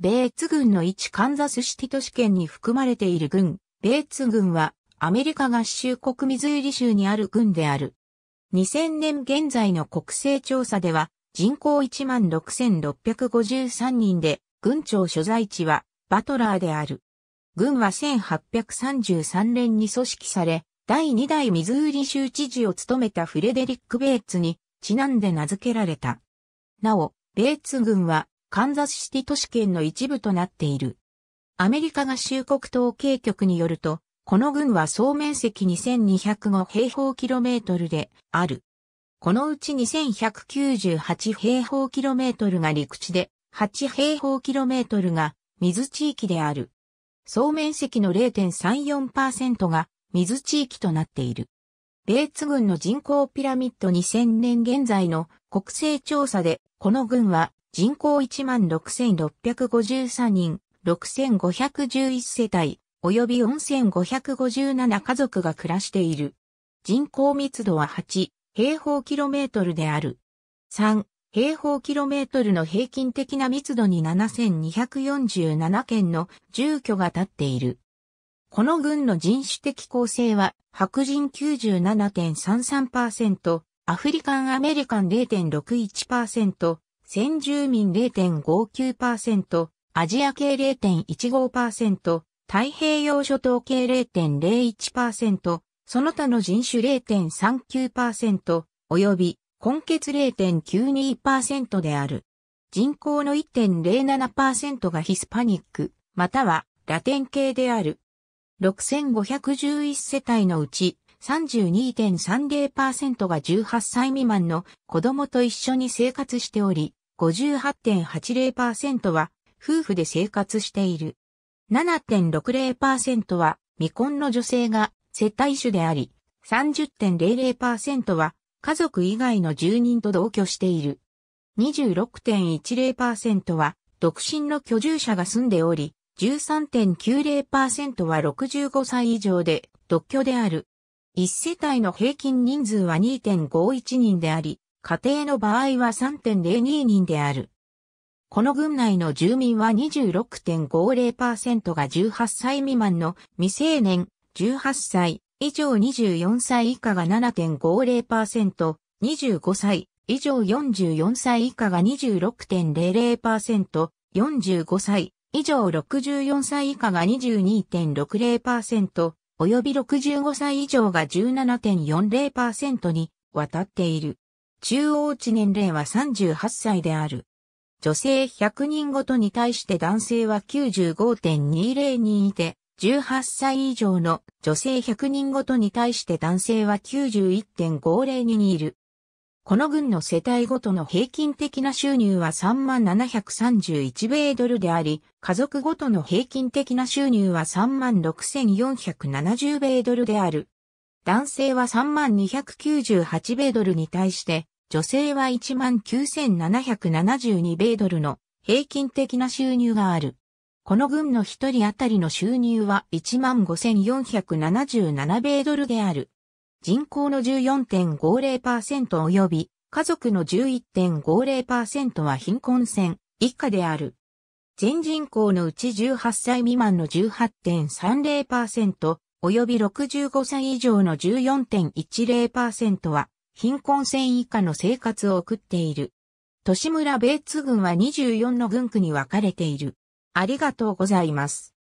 ベーツ軍の一カンザスシティ都市圏に含まれている軍、ベーツ軍はアメリカ合衆国ミズーリ州にある軍である。2000年現在の国勢調査では人口16,653人で軍庁所在地はバトラーである。軍は1833年に組織され、第2代ミズーリ州知事を務めたフレデリック・ベイツにちなんで名付けられた。なお、ベイツ軍はカンザスシティ都市圏の一部となっている。アメリカ合衆国統計局によると、この郡は総面積2205平方キロメートルである。このうち2198平方キロメートルが陸地で、8平方キロメートルが水地域である。総面積の0.34%が水地域となっている。ベーツ郡の人口ピラミッド2000年現在の国勢調査でこの軍は人口16,653人、6,511世帯、及び4,557家族が暮らしている。人口密度は8平方キロメートルである。3平方キロメートルの平均的な密度に7247件の住居が立っている。この軍の人種的構成は白人97.33%、アフリカンアメリカン0.61%、先住民0.59%、アジア系0.15%、太平洋諸島系0.01%、その他の人種0.39%、及び根血0.92%である。人口の1.07%がヒスパニック、またはラテン系である。6511世帯のうち32.30%が18歳未満の子供と一緒に生活しており、58.80%は夫婦で生活している。7.60%は未婚の女性が接待主であり、30.00%は家族以外の住人と同居している。26.10%は独身の居住者が住んでおり、13.90%は65歳以上で独居である。1世帯の平均人数は2.51人であり、家庭の場合は3.02人である。この群内の住民は26.50%が18歳未満の未成年、18歳以上24歳以下が7.50%、25歳以上44歳以下が26.00%、45歳以上64歳以下が22.60%、及び65歳以上が17.40%に渡っている。中央値年齢は38歳である。女性100人ごとに対して男性は95.20人いて、18歳以上の女性100人ごとに対して男性は91.50人いる。この軍の世帯ごとの平均的な収入は3731米ドルであり、家族ごとの平均的な収入は36,470米ドルである。男性は3298米ドルに対して、女性は19,772米ドルの平均的な収入がある。この軍の一人当たりの収入は15,477米ドルである。人口の14.50%及び家族の11.50%は貧困線以下である。全人口のうち18歳未満の18.30%及び65歳以上の14.10%は貧困線以下の生活を送っている。都市村ベーツ郡は24の群区に分かれている。ありがとうございます。